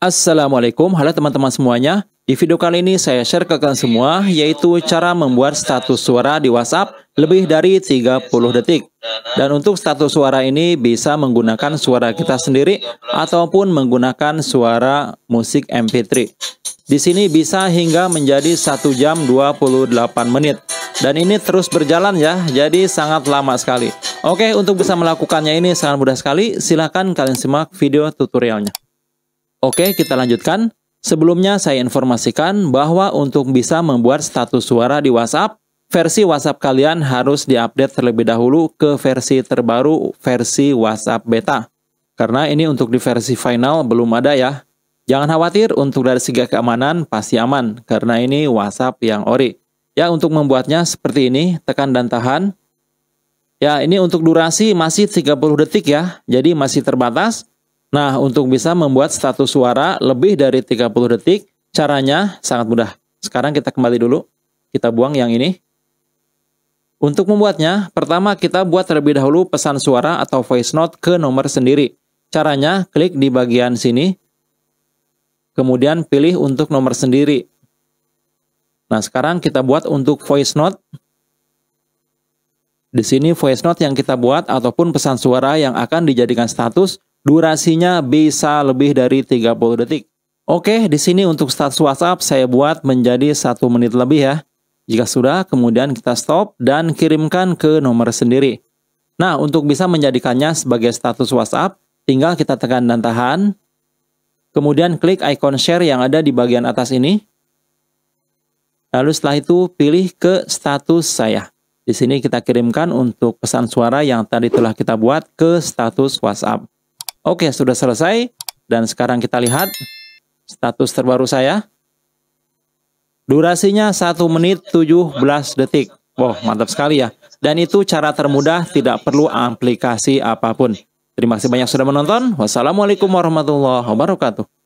Assalamualaikum, halo teman-teman semuanya. Di video kali ini saya share ke kalian semua yaitu cara membuat status suara di WhatsApp lebih dari 30 detik. Dan untuk status suara ini bisa menggunakan suara kita sendiri ataupun menggunakan suara musik MP3. Di sini bisa hingga menjadi 1 jam 28 menit. Dan ini terus berjalan ya, jadi sangat lama sekali. Oke, untuk bisa melakukannya ini sangat mudah sekali. Silahkan kalian simak video tutorialnya. Oke, kita lanjutkan. Sebelumnya saya informasikan bahwa untuk bisa membuat status suara di WhatsApp, versi WhatsApp kalian harus diupdate terlebih dahulu ke versi terbaru versi WhatsApp beta. Karena ini untuk di versi final belum ada ya. Jangan khawatir untuk dari segi keamanan pasti aman karena ini WhatsApp yang ori. Ya untuk membuatnya seperti ini, tekan dan tahan. Ya ini untuk durasi masih 30 detik ya, jadi masih terbatas. Nah, untuk bisa membuat status suara lebih dari 30 detik, caranya sangat mudah. Sekarang kita kembali dulu. Kita buang yang ini. Untuk membuatnya, pertama kita buat terlebih dahulu pesan suara atau voice note ke nomor sendiri. Caranya, klik di bagian sini, kemudian pilih untuk nomor sendiri. Nah, sekarang kita buat untuk voice note. Di sini voice note yang kita buat ataupun pesan suara yang akan dijadikan status Durasinya bisa lebih dari 30 detik. Oke, di sini untuk status WhatsApp saya buat menjadi satu menit lebih ya. Jika sudah, kemudian kita stop dan kirimkan ke nomor sendiri. Nah, untuk bisa menjadikannya sebagai status WhatsApp, tinggal kita tekan dan tahan. Kemudian klik icon share yang ada di bagian atas ini. Lalu setelah itu pilih ke status saya. Di sini kita kirimkan untuk pesan suara yang tadi telah kita buat ke status WhatsApp. Oke, sudah selesai. Dan sekarang kita lihat status terbaru saya. Durasinya 1 menit 17 detik. Wow, mantap sekali ya. Dan itu cara termudah, tidak perlu aplikasi apapun. Terima kasih banyak sudah menonton. Wassalamualaikum warahmatullahi wabarakatuh.